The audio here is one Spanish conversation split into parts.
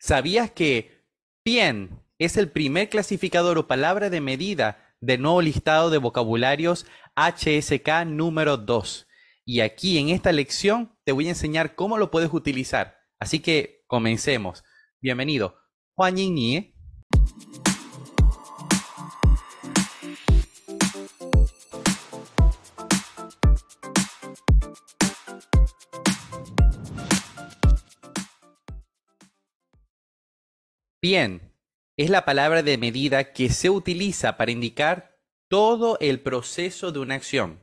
¿Sabías que bien es el primer clasificador o palabra de medida del nuevo listado de vocabularios HSK número 2? Y aquí en esta lección te voy a enseñar cómo lo puedes utilizar. Así que comencemos. Bienvenido. Juan Yin Bien es la palabra de medida que se utiliza para indicar todo el proceso de una acción,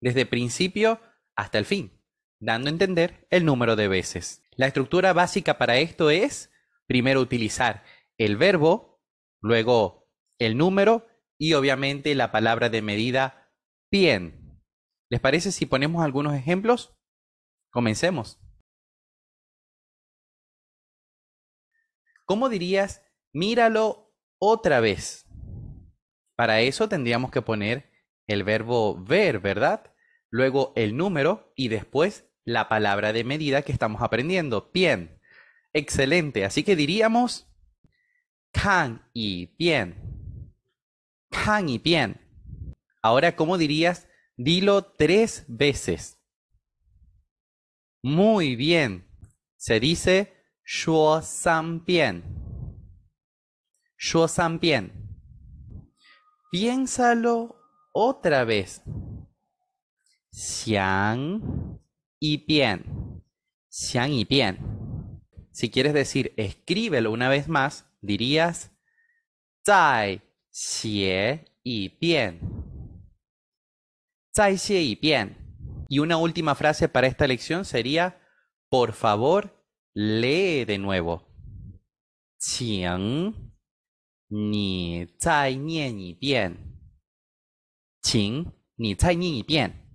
desde principio hasta el fin, dando a entender el número de veces. La estructura básica para esto es primero utilizar el verbo, luego el número y obviamente la palabra de medida bien. ¿Les parece si ponemos algunos ejemplos? Comencemos. ¿Cómo dirías, míralo otra vez? Para eso tendríamos que poner el verbo ver, ¿verdad? Luego el número y después la palabra de medida que estamos aprendiendo. Bien, excelente. Así que diríamos, can y bien. Can y bien. Ahora, ¿cómo dirías? Dilo tres veces. Muy bien. Se dice Piénsalo otra vez. Si quieres decir escríbelo una vez más, dirías Y una última frase para esta lección sería por favor Lee de nuevo. Qing. Ni zai ni bien. Qing. Ni zai ni bien.